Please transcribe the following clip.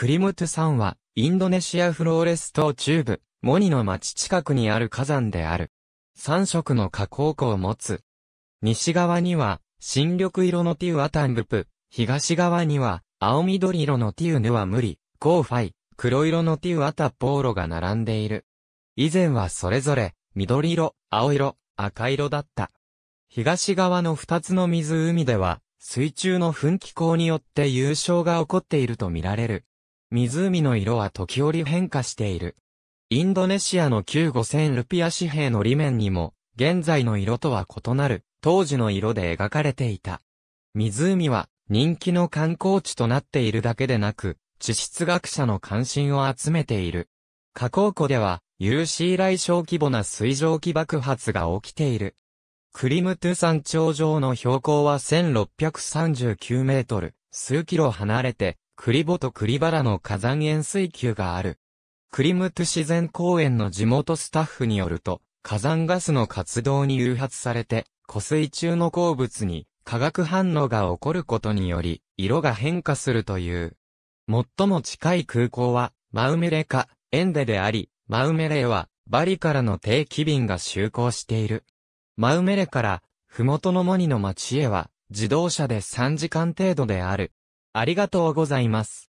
クリムトゥ山は、インドネシアフローレス島中部、モニの町近くにある火山である。三色の火口湖を持つ。西側には、新緑色のティウアタンブプ、東側には、青緑色のティウヌアムリ、コーファイ、黒色のティウアタポーロが並んでいる。以前はそれぞれ、緑色、青色、赤色だった。東側の二つの湖では、水中の噴気口によって優勝が起こっているとみられる。湖の色は時折変化している。インドネシアの旧5000ルピア紙幣の裏面にも、現在の色とは異なる、当時の色で描かれていた。湖は、人気の観光地となっているだけでなく、地質学者の関心を集めている。河口湖では、有史以来小規模な水蒸気爆発が起きている。クリムトゥ山頂上の標高は1639メートル、数キロ離れて、クリボとバラの火山塩水球がある。クリムト自然公園の地元スタッフによると、火山ガスの活動に誘発されて、湖水中の鉱物に化学反応が起こることにより、色が変化するという。最も近い空港は、マウメレか、エンデであり、マウメレは、バリからの定期便が就航している。マウメレから、ふもとのモニの町へは、自動車で3時間程度である。ありがとうございます。